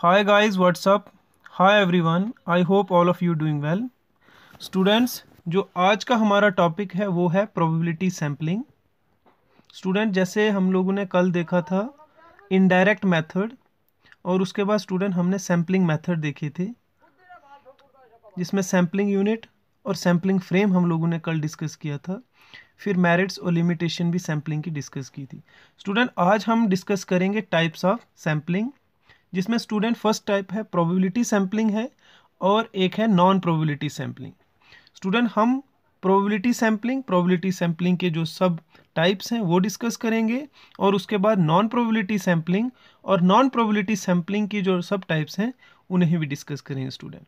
hi guys what's up hi everyone i hope all of you doing well students जो आज का हमारा topic है वो है प्रोबेबिलिटी सैम्पलिंग स्टूडेंट जैसे हम लोगों ने कल देखा था इनडायरेक्ट मेथड और उसके बाद स्टूडेंट हमने सैम्पलिंग मेथड देखे थे जिसमें सैम्पलिंग यूनिट और सैम्पलिंग फ्रेम हम लोगों ने कल डिस्कस किया था फिर मेरिट्स और लिमिटेशन भी सैम्पलिंग की डिस्कस की थी स्टूडेंट आज हम डिस्कस करेंगे टाइप्स ऑफ सैम्पलिंग जिसमें स्टूडेंट फर्स्ट टाइप है प्रोबेबिलिटी सैम्पलिंग है और एक है नॉन प्रोबेबिलिटी सैम्पलिंग स्टूडेंट हम प्रोबेबिलिटी सैम्पलिंग प्रोबेबिलिटी सैम्पलिंग के जो सब टाइप्स हैं वो डिस्कस करेंगे और उसके बाद नॉन प्रोबेबिलिटी सैम्पलिंग और नॉन प्रोबेबिलिटी सैम्पलिंग की जो सब टाइप्स हैं उन्हें भी डिस्कस करेंगे student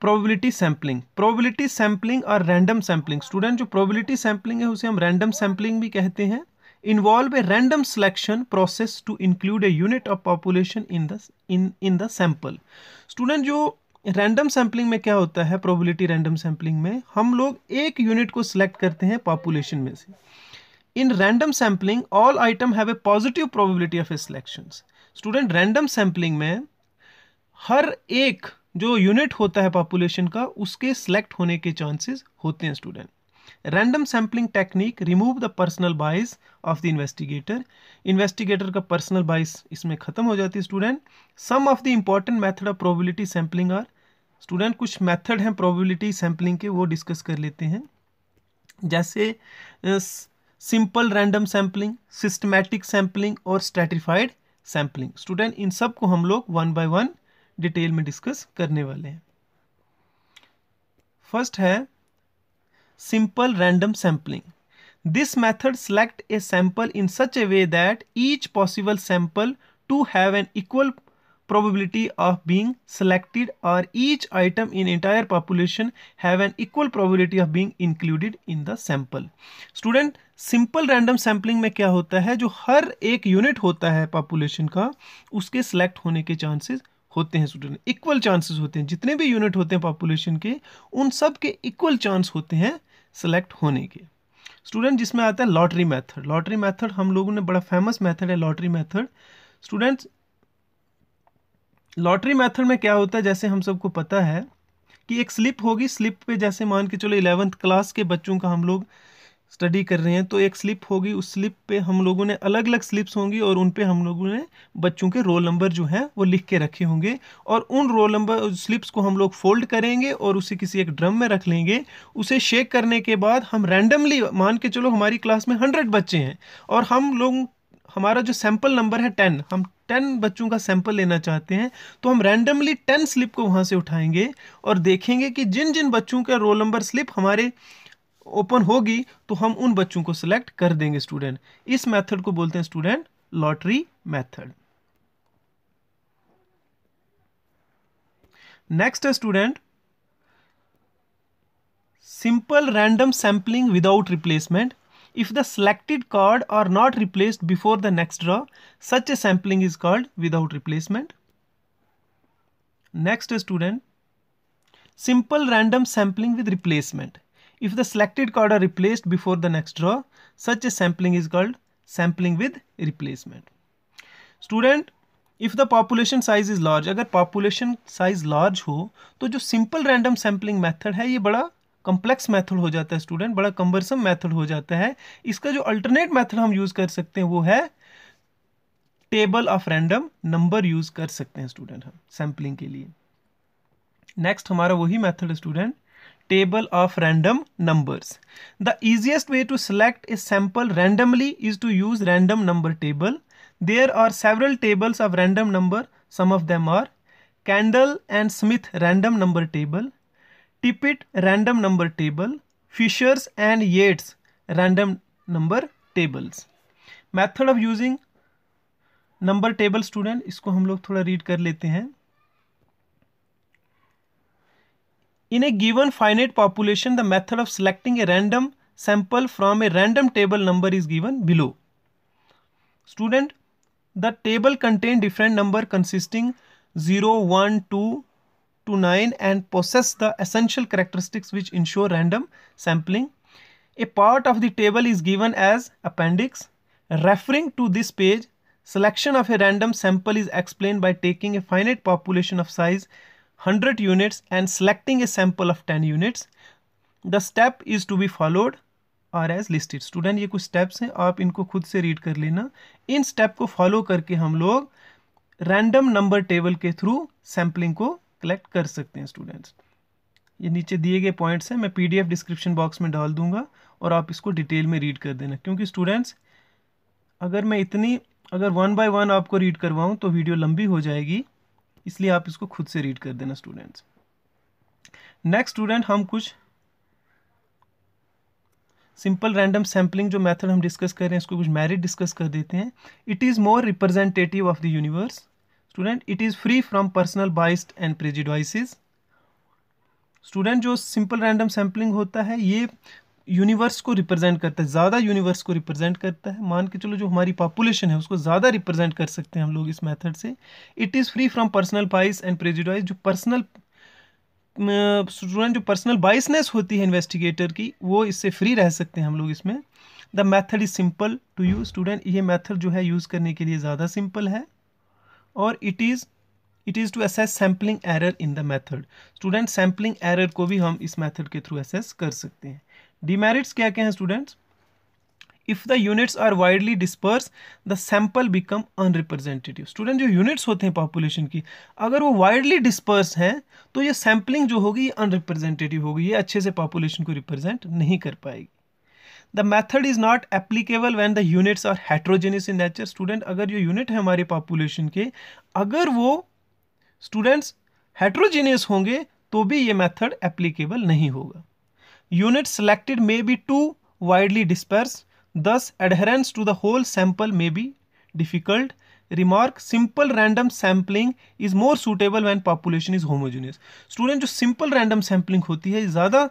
probability sampling probability sampling और रैंडम सैम्पलिंग स्टूडेंट जो प्रोबेबिलिटी सैम्पलिंग है उसे हम रैंडम सैम्पलिंग भी कहते हैं involve a random selection process to include a unit of population in the in in the sample student जो रैंडम सैम्पलिंग में क्या होता है प्रोबेबिलिटी रैंडम सैम्पलिंग में हम लोग एक यूनिट को सिलेक्ट करते हैं पॉपुलेशन में से in random sampling all item have a positive probability of a selection student random sampling में हर एक जो यूनिट होता है पॉपुलेशन का उसके सिलेक्ट होने के चांसेस होते हैं student random sampling technique remove the personal bias of the investigator investigator का पर्सनल बाइस इसमें खत्म हो जाती है student some of the important method of probability sampling are student कुछ मैथड हैं प्रोबिलिटी सैम्पलिंग के वो डिस्कस कर लेते हैं जैसे simple random sampling systematic sampling और स्ट्रेटिफाइड सैम्पलिंग स्टूडेंट इन सब को हम लोग वन बाय वन डिटेल में डिस्कस करने वाले हैं फर्स्ट है simple random sampling. This method select a sample in such a way that each possible sample to have an equal probability of being selected or each item in entire population have an equal probability of being included in the sample. Student simple random sampling में क्या होता है जो हर एक unit होता है population का उसके select होने के chances होते हैं स्टूडेंट इक्वल चांसेस होते हैं जितने भी यूनिट होते हैं पॉपुलेशन के उन सब के इक्वल चांस होते हैं सेलेक्ट होने के स्टूडेंट जिसमें आता है लॉटरी मेथड लॉटरी मेथड हम लोगों ने बड़ा फेमस मेथड है lottery method students lottery method में क्या होता है जैसे हम सबको पता है कि एक स्लिप होगी स्लिप पे जैसे मान के चलो इलेवंथ क्लास के बच्चों का हम लोग स्टडी कर रहे हैं तो एक स्लिप होगी उस स्लिप पे हम लोगों ने अलग अलग स्लिप्स होंगी और उन पे हम लोगों ने बच्चों के रोल नंबर जो हैं वो लिख के रखे होंगे और उन रोल नंबर स्लिप्स को हम लोग फोल्ड करेंगे और उसे किसी एक ड्रम में रख लेंगे उसे शेक करने के बाद हम रैंडमली मान के चलो हमारी क्लास में हंड्रेड बच्चे हैं और हम लोग हमारा जो सैम्पल नंबर है टेन हम टेन बच्चों का सैंपल लेना चाहते हैं तो हम रैंडमली टेन स्लिप को वहाँ से उठाएंगे और देखेंगे कि जिन जिन बच्चों का रोल नंबर स्लिप हमारे ओपन होगी तो हम उन बच्चों को सिलेक्ट कर देंगे स्टूडेंट इस मेथड को बोलते हैं स्टूडेंट लॉटरी मेथड नेक्स्ट है student simple random sampling without replacement if the selected card are not replaced before the next draw such a sampling is called without replacement next है student simple random sampling with replacement If the selected card are replaced before the next draw, such a sampling is called sampling with replacement. Student, if the population size is large, अगर population size large हो तो जो simple random sampling method है ये बड़ा complex method हो जाता है स्टूडेंट बड़ा कम्बरसम मेथड हो जाता है इसका जो अल्टरनेट मेथड हम यूज़ कर सकते हैं वो है table of random number use कर सकते हैं स्टूडेंट हम सैम्पलिंग के लिए नेक्स्ट हमारा वही मेथड है student table of random numbers. The easiest way to select a sample randomly is to use random number table. There are several tables of random number. Some of them are Candle and Smith random number table, Tippett random number table, Fishers and Yates random number tables. Method of using number table student इसको हम लोग थोड़ा read कर लेते हैं In a given finite population, the method of selecting a random sample from a random table number is given below. Student, the table contain different number consisting 0, 1, 2 to 9 and possess the essential characteristics which ensure random sampling. A part of the table is given as appendix. Referring to this page, selection of a random sample is explained by taking a finite population of size 100 units and selecting a sample of 10 units the step is to be followed or as listed student ये कुछ steps हैं आप इनको खुद से read कर लेना in step को फॉलो करके हम लोग रैंडम नंबर टेबल के थ्रू सैम्पलिंग को कलेक्ट कर सकते हैं स्टूडेंट्स ये नीचे दिए गए पॉइंट्स हैं मैं पीडीएफ डिस्क्रिप्शन बॉक्स में डाल दूंगा और आप इसको डिटेल में रीड कर देना क्योंकि स्टूडेंट्स अगर मैं इतनी अगर वन बाय वन आपको रीड करवाऊँ तो वीडियो लंबी हो जाएगी इसलिए आप इसको खुद से रीड कर देना स्टूडेंट्स नेक्स्ट स्टूडेंट हम कुछ सिंपल रैंडम सैम्पलिंग जो मेथड हम डिस्कस कर रहे हैं उसको कुछ मैरिट डिस्कस कर देते हैं it is more representative of the universe student it is free from personal biased and prejudices student जो सिंपल रैंडम सैम्पलिंग होता है ये यूनिवर्स को रिप्रेजेंट करता है ज़्यादा यूनिवर्स को रिप्रेजेंट करता है मान के चलो जो हमारी पॉपुलेशन है उसको ज़्यादा रिप्रेजेंट कर सकते हैं हम लोग इस मेथड से it is free from personal bias and prejudice जो पर्सनल स्टूडेंट जो पर्सनल बाइसनेस होती है इन्वेस्टिगेटर की वो इससे फ्री रह सकते हैं हम लोग इसमें the method is simple to you student ये मैथड जो है यूज़ करने के लिए ज़्यादा सिंपल है और it is it is to assess sampling error in the method student sampling error को भी हम इस मैथड के थ्रू असेस कर सकते हैं डिमेरिट्स क्या क्या हैं students if the units are widely disperse the sample become unrepresentative student जो यूनिट्स होते हैं पॉपुलेशन की अगर वो वाइडली डिस्पर्स हैं तो ये सैम्पलिंग जो होगी ये अनरिप्रेजेंटेटिव होगी ये अच्छे से पॉपुलेशन को रिप्रेजेंट नहीं कर पाएगी the method is not applicable when the units are heterogeneous in nature student अगर जो यूनिट है हमारे पॉपुलेशन के अगर वो स्टूडेंट्स हेट्रोजेनियस होंगे तो भी ये मैथड एप्लीकेबल नहीं होगा units selected may be too widely dispersed thus adherence to the whole sample may be difficult remark simple random sampling is more suitable when population is homogeneous student जो simple random sampling होती है ज़्यादा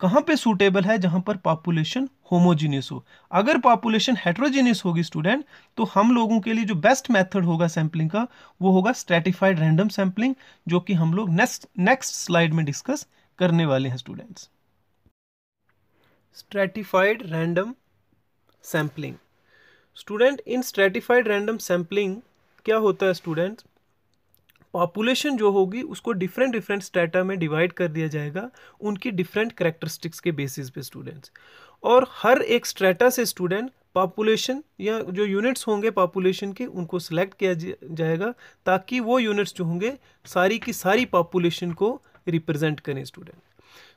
कहाँ पे suitable है जहाँ पर population homogeneous हो अगर पॉपुलेशन हेट्रोजीनियस होगी स्टूडेंट तो हम लोगों के लिए जो बेस्ट मेथड होगा सैम्पलिंग का वो होगा स्ट्रेटिफाइड रैंडम सैम्पलिंग जो कि हम लोग नेक्स्ट नेक्स्ट स्लाइड में डिस्कस करने वाले हैं students stratified random sampling student in stratified random sampling क्या होता है स्टूडेंट पॉपुलेशन जो होगी उसको डिफरेंट डिफरेंट स्टेटा में डिवाइड कर दिया जाएगा उनकी डिफरेंट करेक्टरिस्टिक्स के बेसिस पे स्टूडेंट्स और हर एक स्ट्रेटा से स्टूडेंट पॉपुलेशन या जो यूनिट्स होंगे पॉपुलेशन के उनको सिलेक्ट किया जाएगा ताकि वो यूनिट्स जो होंगे सारी की सारी पॉपुलेशन को रिप्रेजेंट करें स्टूडेंट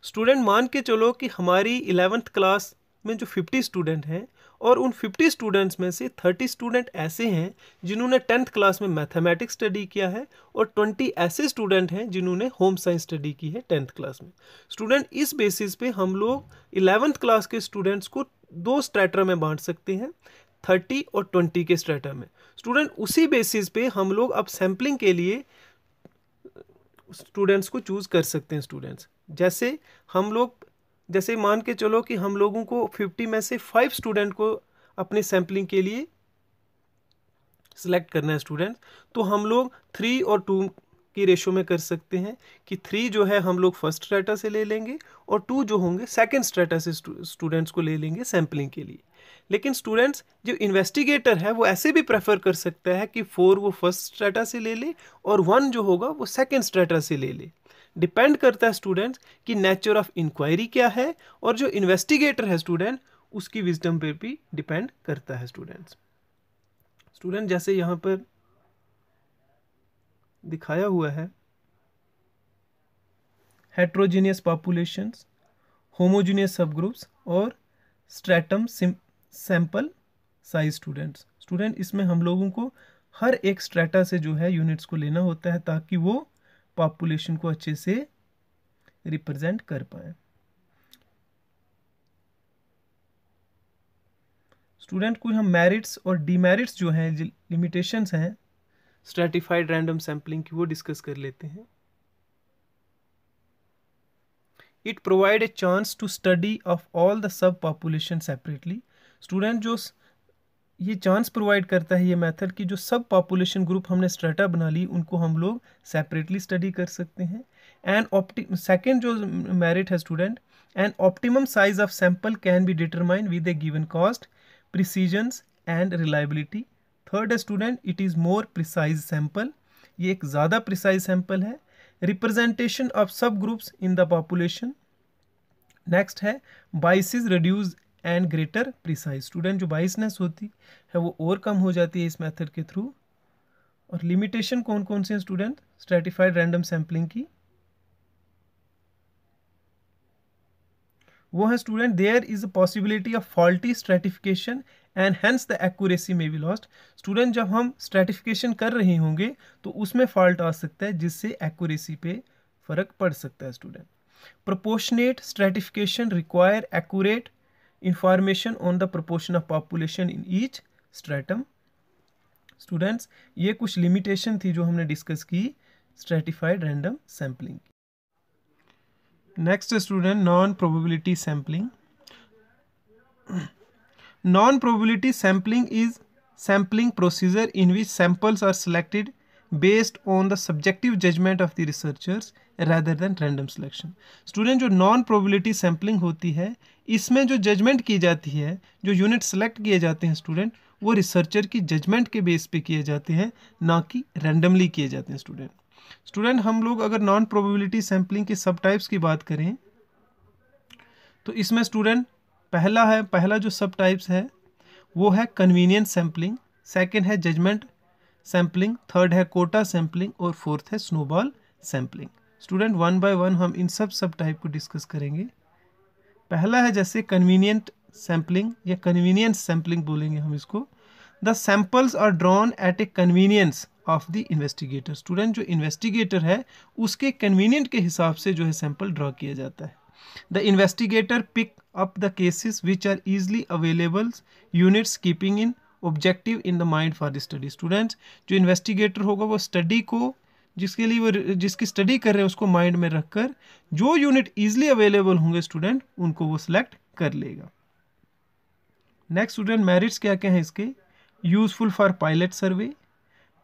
स्टूडेंट मान के चलो कि हमारी इलेवेंथ क्लास में जो फिफ्टी स्टूडेंट हैं और उन 50 स्टूडेंट्स में से 30 स्टूडेंट ऐसे हैं जिन्होंने टेंथ क्लास में मैथमेटिक्स स्टडी किया है और 20 ऐसे स्टूडेंट हैं जिन्होंने होम साइंस स्टडी की है टेंथ क्लास में स्टूडेंट इस बेसिस पे हम लोग इलेवेंथ क्लास के स्टूडेंट्स को दो स्ट्रैटर में बांट सकते हैं थर्टी और ट्वेंटी के स्ट्रैटर में स्टूडेंट उसी बेसिस पे हम लोग अब सैम्पलिंग के लिए स्टूडेंट्स को चूज़ कर सकते हैं स्टूडेंट्स जैसे हम लोग जैसे मान के चलो कि हम लोगों को फिफ्टी में से फाइव स्टूडेंट को अपने सैम्पलिंग के लिए सिलेक्ट करना है स्टूडेंट तो हम लोग थ्री और टू की रेशो में कर सकते हैं कि थ्री जो है हम लोग फर्स्ट स्ट्रेटा से ले लेंगे और टू जो होंगे सेकंड स्ट्रेटा से स्टूडेंट्स को ले लेंगे सैम्पलिंग के लिए लेकिन स्टूडेंट्स जो इन्वेस्टिगेटर है वो ऐसे भी प्रेफर कर सकता है कि फोर वो फर्स्ट स्ट्रेटा से ले ले और वन जो होगा वो सेकेंड स्ट्रेटा से ले ले डिपेंड करता है स्टूडेंट्स कि नेचर ऑफ इंक्वायरी क्या है और जो इन्वेस्टिगेटर है स्टूडेंट उसकी विजडम पे भी डिपेंड करता है स्टूडेंट्स स्टूडेंट जैसे यहाँ पर दिखाया हुआ है heterogeneous populations homogeneous sub groups और stratum sample size students student इसमें हम लोगों को हर एक स्ट्रेटा से जो है यूनिट्स को लेना होता है ताकि वो पॉपुलेशन को अच्छे से रिप्रेजेंट कर पाए स्टूडेंट को हम मेरिट्स और डीमेरिट्स जो हैं लिमिटेशंस हैं स्ट्रेटिफाइड रैंडम सैम्पलिंग की वो डिस्कस कर लेते हैं it provide a chance to study of all the sub population separately student जो ये चांस प्रोवाइड करता है ये मेथड कि जो सब पॉपुलेशन ग्रुप हमने स्ट्रेटा बना ली उनको हम लोग सेपरेटली स्टडी कर सकते हैं एंड ऑप्टि सेकेंड जो मेरिट है student and optimum size of sample can be determine with a given cost precisions and reliability third है student it is more precise sample ये एक ज़्यादा प्रिसाइज सैम्पल है representation of sub groups in the population next है biases reduce and greater precise student जो biasness होती है वो और कम हो जाती है इस मेथड के थ्रू और लिमिटेशन कौन कौन से हैं स्टूडेंट स्ट्रेटिफाइड रैंडम सैम्पलिंग की वो है student there is a possibility of faulty stratification and hence the accuracy may be lost student जब हम स्ट्रेटिफिकेशन कर रहे होंगे तो उसमें फॉल्ट आ सकता है जिससे एक्यूरेसी पे फ़र्क पड़ सकता है student proportionate stratification require accurate information on the proportion of population in each stratum students ये कुछ लिमिटेशन थी जो हमने डिस्कस की stratified random sampling next student non probability sampling non probability sampling is sampling procedure in which samples are selected based on the subjective judgement of the researchers rather than random selection student जो non probability sampling होती है इसमें जो judgement की जाती है जो unit select किए जाते हैं स्टूडेंट वो रिसर्चर की जजमेंट के बेस पे किए जाते हैं ना कि रैंडमली किए जाते हैं स्टूडेंट स्टूडेंट हम लोग अगर नॉन प्रोबेबिलिटी सैम्पलिंग के सब टाइप्स की बात करें तो इसमें स्टूडेंट पहला है पहला जो सब टाइप्स है वो है कन्वीनियंस सैम्पलिंग सेकेंड है जजमेंट सैम्पलिंग थर्ड है कोटा सैम्पलिंग और फोर्थ है snowball sampling student one by one हम इन सब सब टाइप को डिस्कस करेंगे पहला है जैसे कन्वीनियंट सैम्पलिंग या कन्वीनियंस सैम्पलिंग बोलेंगे हम इसको the samples are drawn at a convenience of the investigator student जो इन्वेस्टिगेटर है उसके कन्वीनियंट के हिसाब से जो है सैम्पल ड्रॉ किया जाता है the investigator pick up the cases which are easily available units keeping in objective in the mind for the study students जो इन्वेस्टिगेटर होगा वो स्टडी को जिसके लिए वो जिसकी स्टडी कर रहे हैं उसको माइंड में रखकर जो यूनिट इजिली अवेलेबल होंगे स्टूडेंट उनको वो सिलेक्ट कर लेगा नेक्स्ट स्टूडेंट मेरिट्स क्या क्या हैं इसके useful for pilot survey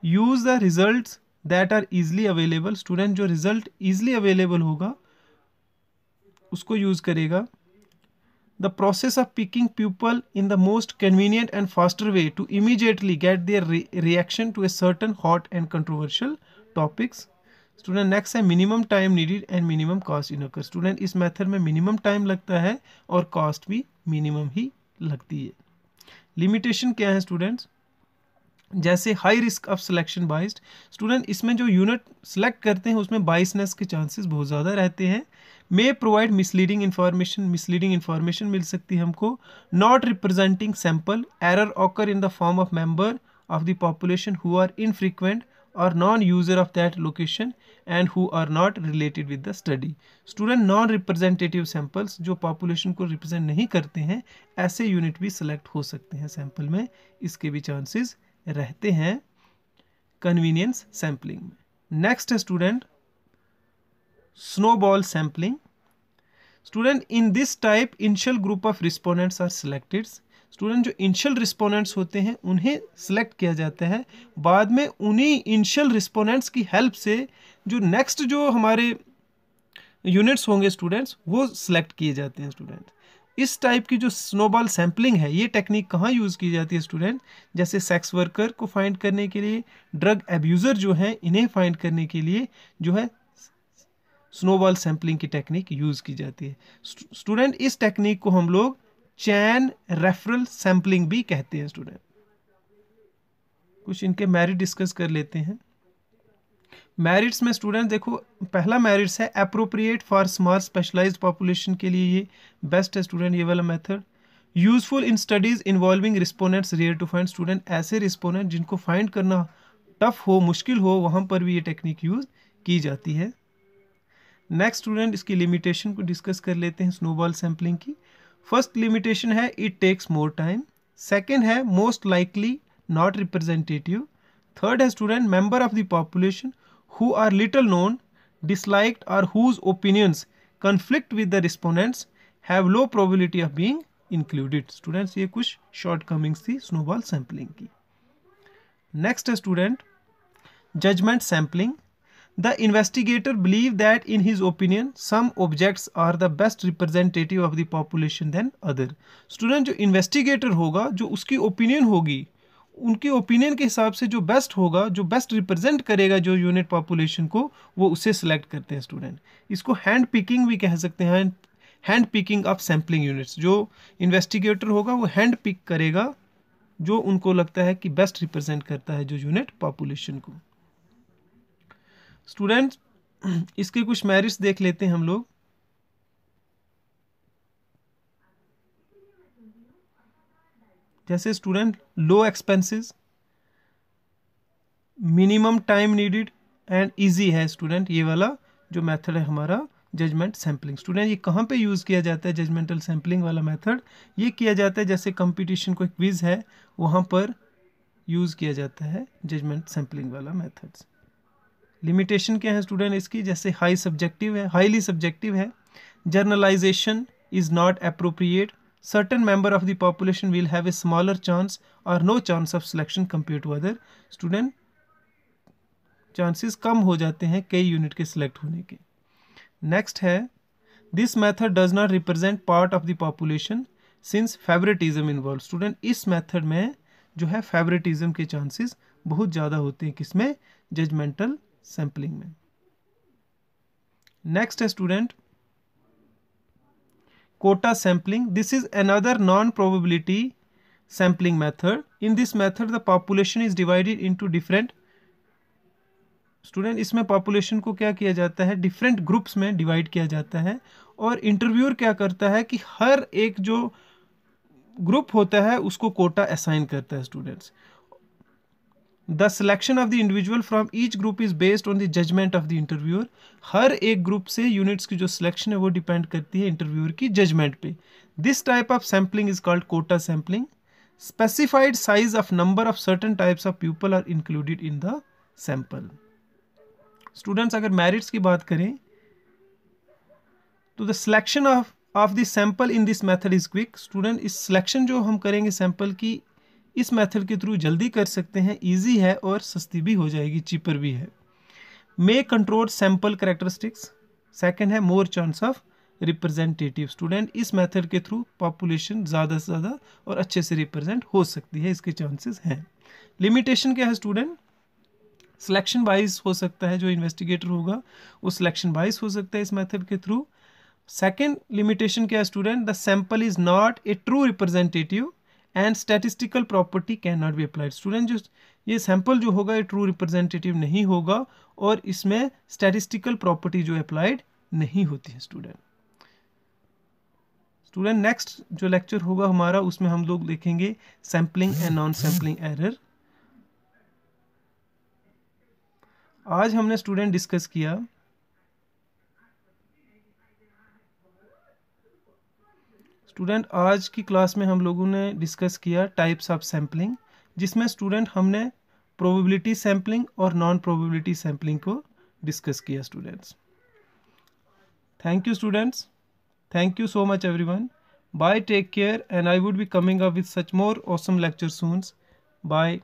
use the result that are easily available student जो रिजल्ट इजली अवेलेबल होगा उसको यूज़ करेगा the process of picking people in the most convenient and faster way to immediately get their reaction to a certain hot and controversial topics student next है minimum time needed and minimum cost in occur student इस method में minimum time लगता है और cost भी minimum ही लगती है limitation क्या है स्टूडेंट्स जैसे high risk of selection biased student इसमें जो यूनिट सेलेक्ट करते हैं उसमें बाइसनेस के चांसेस बहुत ज़्यादा रहते हैं may provide misleading information misleading information मिल सकती है हमको not representing sample error occur in the form of member of the population who are infrequent or non-user of that location and who are not related with the study student non-representative samples जो population को represent नहीं करते हैं ऐसे unit भी select हो सकते हैं sample में इसके भी chances रहते हैं convenience sampling में next है student snowball sampling student in this type initial group of respondents are selected student जो इनिशियल रिस्पोनेंट्स होते हैं उन्हें सेलेक्ट किया जाता है बाद में उन्हीं इनिशियल रिस्पोनेंट्स की हेल्प से जो नेक्स्ट जो हमारे यूनिट्स होंगे स्टूडेंट्स वो सिलेक्ट किए जाते हैं स्टूडेंट्स इस टाइप की जो स्नोबॉल सैम्पलिंग है ये टेक्निक कहाँ यूज़ की जाती है स्टूडेंट जैसे सेक्स वर्कर को फाइंड करने के लिए ड्रग एब्यूज़र जो हैं इन्हें फाइंड करने के लिए जो है स्नोबॉल सैम्पलिंग की टेक्निक यूज़ की जाती है स्टूडेंट इस टेक्निक को हम लोग चैन रेफरल सैम्पलिंग भी कहते हैं स्टूडेंट कुछ इनके मेरिट डिस्कस कर लेते हैं मेरिट्स में स्टूडेंट देखो पहला मेरिट्स है appropriate for small specialised population के लिए ये बेस्ट है स्टूडेंट ये वाला method useful in studies involving respondents rare to find student ऐसे रिस्पोनेंट जिनको फाइंड करना टफ हो मुश्किल हो वहाँ पर भी ये टेक्निक यूज़ की जाती है नेक्स्ट स्टूडेंट इसकी लिमिटेशन को डिस्कस कर लेते हैं स्नोबॉल सैम्पलिंग की फर्स्ट लिमिटेशन है it takes more time second है most likely not representative third है student member of the population who are little known disliked और whose opinions conflict with the respondents have low probability of being included students ये कुछ shortcomings थी snowball sampling की next है student judgement sampling the investigator believe that in his opinion some objects are the best representative of the population than other student जो investigator होगा जो उसकी opinion होगी उनके ओपिनियन के हिसाब से जो बेस्ट होगा जो बेस्ट रिप्रेजेंट करेगा जो यूनिट पॉपुलेशन को वो उसे सिलेक्ट करते हैं स्टूडेंट इसको हैंड पिकिंग भी कह सकते हैं hand picking of sampling units जो इन्वेस्टिगेटर होगा वो हैंड पिक करेगा जो उनको लगता है कि बेस्ट रिप्रेजेंट करता है जो यूनिट पॉपुलेशन को स्टूडेंट इसके कुछ मेरिट्स देख लेते हैं हम लोग जैसे student low expenses minimum time needed and easy है स्टूडेंट ये वाला जो मेथड है हमारा जजमेंट सैम्पलिंग स्टूडेंट ये कहाँ पे यूज़ किया जाता है जजमेंटल सैम्पलिंग वाला मेथड ये किया जाता है जैसे कंपटीशन एक क्विज है वहाँ पर यूज़ किया जाता है जजमेंट सैम्पलिंग वाला मेथड्स लिमिटेशन क्या है स्टूडेंट इसकी जैसे हाई सब्जेक्टिव है हाईली सब्जेक्टिव है generalisation is not appropriate certain member of the population will have a smaller chance और no chance of selection compare to other student chances कम हो जाते हैं कई यूनिट के सिलेक्ट होने के नेक्स्ट है this method does not represent part of the population since favouritism involve student इस मेथड में जो है फेवरेटिज्म के चांसेस बहुत ज़्यादा होते हैं किसमें जजमेंटल सैंपलिंग में नेक्स्ट है student quota sampling this is another non probability sampling method in this method the population is divided into different student इसमें पॉपुलेशन को क्या किया जाता है डिफरेंट ग्रुप्स में डिवाइड किया जाता है और इंटरव्यूअर क्या करता है कि हर एक जो ग्रुप होता है उसको कोटा असाइन करता है students the selection of the individual from each group is based on the judgement of the interviewer हर एक ग्रुप से यूनिट्स की जो सिलेक्शन है वो डिपेंड करती है इंटरव्यूअर की जजमेंट पे this type of sampling is called quota sampling specified size of number of certain types of people are included in the sample students अगर मेरिट्स की बात करें तो the selection of of the sample in this method is quick student इस selection जो हम करेंगे sample की इस मेथड के थ्रू जल्दी कर सकते हैं इजी है और सस्ती भी हो जाएगी चीपर भी है may control sample characteristics second है more chance of representative student इस मेथड के थ्रू पॉपुलेशन ज़्यादा से ज़्यादा और अच्छे से रिप्रेजेंट हो सकती है इसके चांसेस हैं लिमिटेशन क्या है स्टूडेंट सिलेक्शन वाइज हो सकता है जो इन्वेस्टिगेटर होगा वो सिलेक्शन वाइज हो सकता है इस मेथड के थ्रू सेकेंड लिमिटेशन क्या है student the sample is not a true representative and statistical property can not be applied student जो ये सैम्पल जो होगा ये ट्रू रिप्रेजेंटेटिव नहीं होगा और इसमें स्टैटिस्टिकल प्रॉपर्टी जो अप्लाइड नहीं होती है स्टूडेंट स्टूडेंट नेक्स्ट जो लेक्चर होगा हमारा उसमें हम लोग देखेंगे sampling and non sampling error आज हमने स्टूडेंट डिस्कस किया स्टूडेंट आज की क्लास में हम लोगों ने डिस्कस किया टाइप्स ऑफ सैम्पलिंग जिसमें स्टूडेंट हमने प्रोबेबिलिटी सैम्पलिंग और नॉन प्रोबेबिलिटी सैम्पलिंग को डिस्कस किया students thank you students thank you so much everyone bye take care and I would be coming up with such more awesome lecture soon bye